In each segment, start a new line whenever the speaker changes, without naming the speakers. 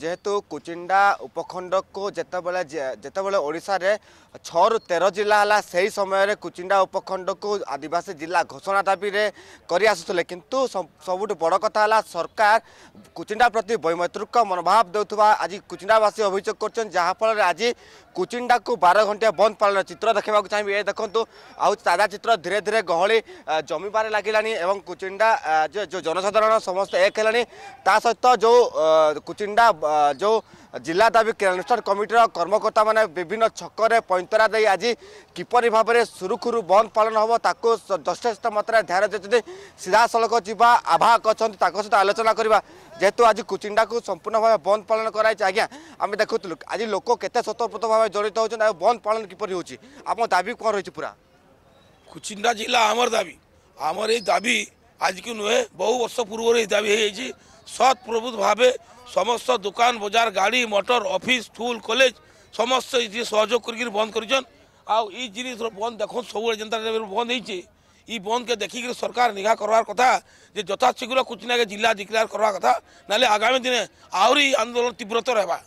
যেহেতু কুচিন্ডা উপখণ্ডকু যেতবে যেতবে ওড়শার ছু তের জেলা হল সেই সময় কুচিন্ডা উপখণ্ড কু আদিবাসী জেলা ঘোষণা দাবিরে করে আসুলে কিন্তু সবু বড় কথা হল সরকার কুচিন্ডা প্রতি বৈমৈত্রিক মনোভাব দেওয়া আজ কুচিন্ডাবাসী অভিযোগ করছেন যাফলের আজ কুচিন্ডা কু বার ঘণ্টিয়া বন্ধ পালন চিত্র দেখা চাহিবি এ দেখুন আদা চিত্র ধীরে ধীরে গহলি জমিবার লাগলা এবং কুচিন্ডা যে জনসাধারণ সমস্ত এক হলে তা সহ যে কুচিন্ডা ଯେଉଁ ଜିଲ୍ଲା ଦାବି କ୍ରିୟାନୁଷ୍ଠାନ କମିଟିର କର୍ମକର୍ତ୍ତାମାନେ ବିଭିନ୍ନ ଛକରେ ପଇଁତରା ଦେଇ ଆଜି କିପରି ଭାବରେ ସୁରୁଖୁରୁ ବନ୍ଦ ପାଳନ ହେବ ତାକୁ ଯଥେଷ୍ଟ ମାତ୍ରାରେ ଧ୍ୟାନ ଦେଇଛନ୍ତି ସିଧାସଳଖ ଯିବା ଆବାହକ ଅଛନ୍ତି ତାଙ୍କ ସହିତ ଆଲୋଚନା କରିବା ଯେହେତୁ ଆଜି କୁଚିଣ୍ଡାକୁ ସମ୍ପୂର୍ଣ୍ଣ ଭାବେ ବନ୍ଦ ପାଳନ କରାଯାଇଛି ଆଜ୍ଞା ଆମେ ଦେଖୁଥିଲୁ ଆଜି ଲୋକ କେତେ ସ୍ୱତଃପୃତ ଭାବେ ଜଡ଼ିତ ହେଉଛନ୍ତି ଆଉ ବନ୍ଦ ପାଳନ କିପରି ହେଉଛି
ଆମ ଦାବି କ'ଣ ରହିଛି ପୁରା କୁଚିଣ୍ଡା ଜିଲ୍ଲା ଆମର ଦାବି ଆମର ଏଇ ଦାବି ଆଜିକୁ ନୁହେଁ ବହୁ ବର୍ଷ ପୂର୍ବରୁ ଏଇ ଦାବି ହେଇଯାଇଛି সৎপ্রভূতভাবে সমস্ত দোকান বাজার গাড়ি মোটর অফিস স্কুল কলেজ সমস্ত এই সহযোগ করি বন্ধ করছেন আউ এই জিনিস বন্ধ দেখুন সব যেটা বন্ধ হয়েছে এই বন্ধকে দেখিকি সরকার নিঘা করবার কথা যে যথাশীঘ্র কিছু না জেলা ডিক্লেয়ার করবার কথা নাহলে আগামী দিনে আহরি আন্দোলন তীব্রতর হবা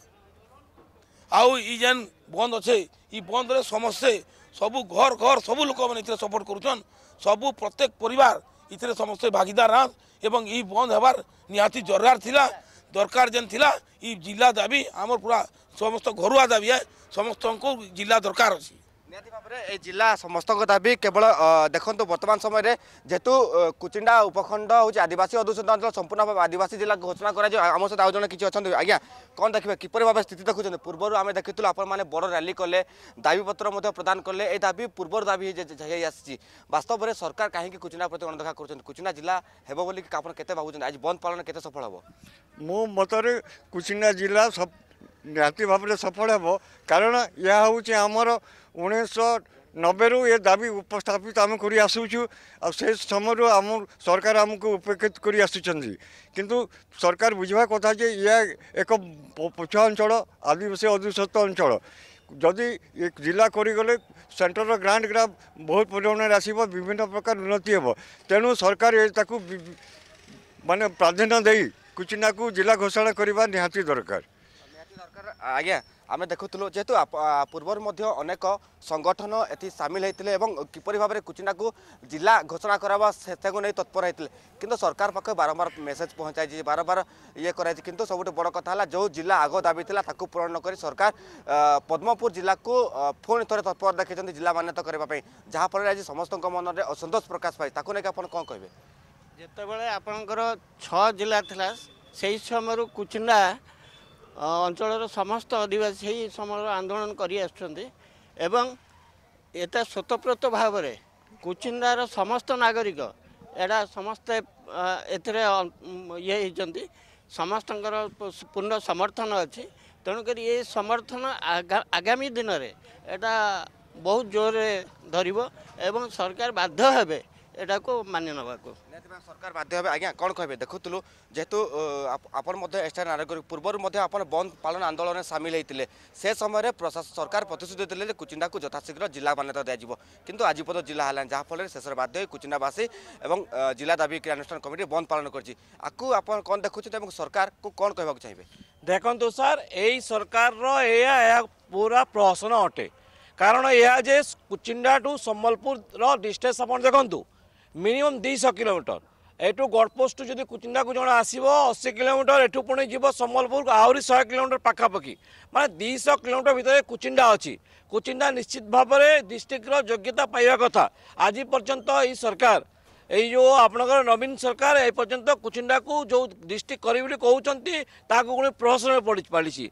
আউ ই যেন বন্ধ অছে ই বন্ধরে সমস্তে সবু ঘর ঘর সবু লোক মানে সপোর্ট করছেন সবু প্রত্যেক পরিবার ଏଥିରେ ସମସ୍ତେ ଭାଗିଦାର ହନ୍ ଏବଂ ଇ ବନ୍ଦ ହେବାର ନିହାତି ଜରୁରାର ଥିଲା ଦରକାର ଯେନ୍ ଥିଲା ଇ ଜିଲ୍ଲା ଦାବି ଆମର ପୁରା ସମସ୍ତ ଘରୁଆ ଦାବି ହେ ସମସ୍ତଙ୍କୁ ଜିଲ୍ଲା ଦରକାର ଅଛି
ନିହାତି ଭାବରେ ଏ ଜିଲ୍ଲା ସମସ୍ତଙ୍କ ଦାବି କେବଳ ଦେଖନ୍ତୁ ବର୍ତ୍ତମାନ ସମୟରେ ଯେହେତୁ କୁଚିଣ୍ଡା ଉପଖଣ୍ଡ ହେଉଛି ଆଦିବାସୀ ଅଧ୍ୟୁଷିତ ଅଞ୍ଚଳ ସମ୍ପୂର୍ଣ୍ଣ ଭାବେ ଆଦିବାସୀ ଜିଲ୍ଲା ଘୋଷଣା କରାଯିବ ଆମ ସହିତ ଆଉ ଜଣେ କିଛି ଅଛନ୍ତି ଆଜ୍ଞା କ'ଣ ଦେଖିବେ କିପରି ଭାବେ ସ୍ଥିତି ଦେଖୁଛନ୍ତି ପୂର୍ବରୁ ଆମେ ଦେଖିଥିଲୁ ଆପଣମାନେ ବଡ଼ ର୍ୟାଲି କଲେ ଦାବିପତ୍ର ମଧ୍ୟ ପ୍ରଦାନ କଲେ ଏ ଦାବି ପୂର୍ବରୁ ଦାବି ହେଇ ଆସିଛି ବାସ୍ତବରେ ସରକାର କାହିଁକି କୁଚିଣ୍ଡା ପ୍ରତି ଅଣଦେଖା କରୁଛନ୍ତି କୁଚିଣ୍ଡା ଜିଲ୍ଲା ହେବ ବୋଲି ଆପଣ କେତେ ଭାବୁଛନ୍ତି ଆଜି ବନ୍ଦ ପାଳନ କେତେ ସଫଳ ହେବ
ମୋ ମତରେ କୁଚିଣ୍ଡା ଜିଲ୍ଲା ନିହାତି ଭାବରେ ସଫଳ ହେବ କାରଣ ଏହା ହେଉଛି ଆମର ଉଣେଇଶହ ନବେରୁ ଏ ଦାବି ଉପସ୍ଥାପିତ ଆମେ କରି ଆସୁଛୁ ଆଉ ସେ ସମୟରୁ ଆମ ସରକାର ଆମକୁ ଉପେକ୍ଷିତ କରି ଆସୁଛନ୍ତି କିନ୍ତୁ ସରକାର ବୁଝିବା କଥା ଯେ ଏହା ଏକ ପଛୁଆ ଅଞ୍ଚଳ ଆଦିବାସୀ ଅଧିଷ୍ଠିତ ଅଞ୍ଚଳ ଯଦି ଜିଲ୍ଲା କରିଗଲେ ସେଣ୍ଟ୍ରାଲର ଗ୍ରାଣ୍ଟ ଗ୍ରାଫ ବହୁତ ପରିମାଣରେ ଆସିବ ବିଭିନ୍ନ ପ୍ରକାର ଉନ୍ନତି ହେବ ତେଣୁ ସରକାର ଏ ତାକୁ ମାନେ ପ୍ରାଧାନ୍ୟ ଦେଇ କୁଚିନାକୁ ଜିଲ୍ଲା ଘୋଷଣା କରିବା ନିହାତି ଦରକାର
দরকার আজ্ঞা ଆମେ ଦେଖୁଥିଲୁ ଯେହେତୁ ପୂର୍ବରୁ ମଧ୍ୟ ଅନେକ ସଂଗଠନ ଏଠି ସାମିଲ ହୋଇଥିଲେ ଏବଂ କିପରି ଭାବରେ କୁଚିଣ୍ଡାକୁ ଜିଲ୍ଲା ଘୋଷଣା କରାବା ସେତାକୁ ନେଇ ତତ୍ପର ହୋଇଥିଲେ କିନ୍ତୁ ସରକାର ପାଖରେ ବାରମ୍ବାର ମେସେଜ ପହଞ୍ଚାଇଛି ବାରମ୍ବାର ଇଏ କରାଯାଇଛି କିନ୍ତୁ ସବୁଠୁ ବଡ଼ କଥା ହେଲା ଯେଉଁ ଜିଲ୍ଲା ଆଗ ଦାବି ଥିଲା ତାକୁ ପୂରଣ ନ କରି ସରକାର ପଦ୍ମପୁର ଜିଲ୍ଲାକୁ ପୁଣି ଥରେ ତତ୍ପର ଦେଖାଇଛନ୍ତି ଜିଲ୍ଲା ମାନ୍ୟତା କରିବା ପାଇଁ ଯାହାଫଳରେ ଆଜି ସମସ୍ତଙ୍କ ମନରେ ଅସନ୍ତୋଷ ପ୍ରକାଶ ପାଇଛି ତାକୁ ନେଇକି ଆପଣ କ'ଣ କହିବେ
ଯେତେବେଳେ ଆପଣଙ୍କର ଛଅ ଜିଲ୍ଲା ଥିଲା ସେହି ସମୟରୁ କୁଚିଣ୍ଡା ଅଞ୍ଚଳର ସମସ୍ତ ଅଧିବାସୀ ସେହି ସମୟରେ ଆନ୍ଦୋଳନ କରି ଆସୁଛନ୍ତି ଏବଂ ଏତେ ସ୍ୱତଃପ୍ରୋତ ଭାବରେ କୁଚିନ୍ଦାର ସମସ୍ତ ନାଗରିକ ଏଇଟା ସମସ୍ତେ ଏଥିରେ ଇଏ ହେଇଛନ୍ତି ସମସ୍ତଙ୍କର ପୂର୍ଣ୍ଣ ସମର୍ଥନ ଅଛି ତେଣୁକରି ଏ ସମର୍ଥନ ଆଗାମୀ ଦିନରେ ଏଇଟା ବହୁତ
ଜୋରରେ ଧରିବ ଏବଂ ସରକାର ବାଧ୍ୟ ହେବେ এটাকে মানি নেওয়া সরকার বাধ্য হবে আজ্ঞা কম কে দেখুলু যেহেতু আপনার এক্সটার নারকরী পূর্ব আপনার বন্ধ পালন আন্দোলনে সামিল হয়েছে সে সময় সরকার প্রতিশ্রুতি দিলে যে কুচিন্ডা যথাশীঘ্র জেলা মান্যতা দিয়া কিন্তু আজ পর্যন্ত জেলা হল যা ফলে শেষে বাধ্য হয়ে কুচিন্ডাবাসী এবং জেলা দাবি ক্রিয়ানুষ্ঠান কমিটি বন্ধ পালন করছে আকু আপনার কম দেখুছেন এবং সরকার কম কে চাইবে দেখুন স্যার এই সরকার পুরা প্রহসন অটে কারণ এ যে
কুচিন্ডা টু সম্বলপুর ডিষ্টান্স আপনার দেখুন ମିନିମମ୍ ଦୁଇଶହ କିଲୋମିଟର ଏଠୁ ଗଡ଼ପୋଷ୍ଟରୁ ଯଦି କୁଚିନ୍ଦାକୁ ଜଣେ ଆସିବ ଅଶୀ କିଲୋମିଟର ଏଠୁ ପୁଣି ଯିବ ସମ୍ବଲପୁରକୁ ଆହୁରି ଶହେ କିଲୋମିଟର ପାଖାପାଖି ମାନେ ଦୁଇଶହ କିଲୋମିଟର ଭିତରେ କୁଚିଣ୍ଡା ଅଛି କୁଚିଣ୍ଡା ନିଶ୍ଚିତ ଭାବରେ ଡିଷ୍ଟ୍ରିକ୍ଟର ଯୋଗ୍ୟତା ପାଇବା କଥା ଆଜି ପର୍ଯ୍ୟନ୍ତ ଏହି ସରକାର ଏଇ ଯେଉଁ ଆପଣଙ୍କର ନବୀନ ସରକାର ଏପର୍ଯ୍ୟନ୍ତ କୁଚିଣ୍ଡାକୁ ଯେଉଁ ଡିଷ୍ଟ୍ରିକ୍ଟ କରିବି ବୋଲି କହୁଛନ୍ତି ତାହାକୁ ପୁଣି ପ୍ରହସନରେ ପଡ଼ି ପାଳିଛି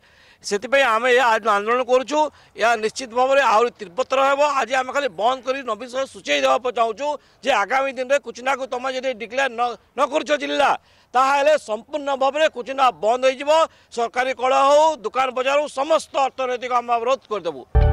ସେଥିପାଇଁ ଆମେ ଏହା ଆନ୍ଦୋଳନ କରୁଛୁ ଏହା ନିଶ୍ଚିତ ଭାବରେ ଆହୁରି ତୀବ୍ରତର ହେବ ଆଜି ଆମେ ଖାଲି ବନ୍ଦ କରି ନବୀନ ସରକାର ସୂଚାଇ ଦେବାକୁ ଚାହୁଁଛୁ ଯେ ଆଗାମୀ ଦିନରେ କୁଚିଣ୍ଡାକୁ ତୁମେ ଯଦି ଡିକ୍ଲେୟାର ନ ନ କରୁଛ ଜିଲ୍ଲା ତାହେଲେ ସମ୍ପୂର୍ଣ୍ଣ ଭାବରେ କୁଚିଣ୍ଡା ବନ୍ଦ ହୋଇଯିବ ସରକାରୀ କଳ ହେଉ ଦୋକାନ ବଜାର ହେଉ ସମସ୍ତ ଅର୍ଥନୈତିକ ଆମେ ଅବରୋଧ କରିଦେବୁ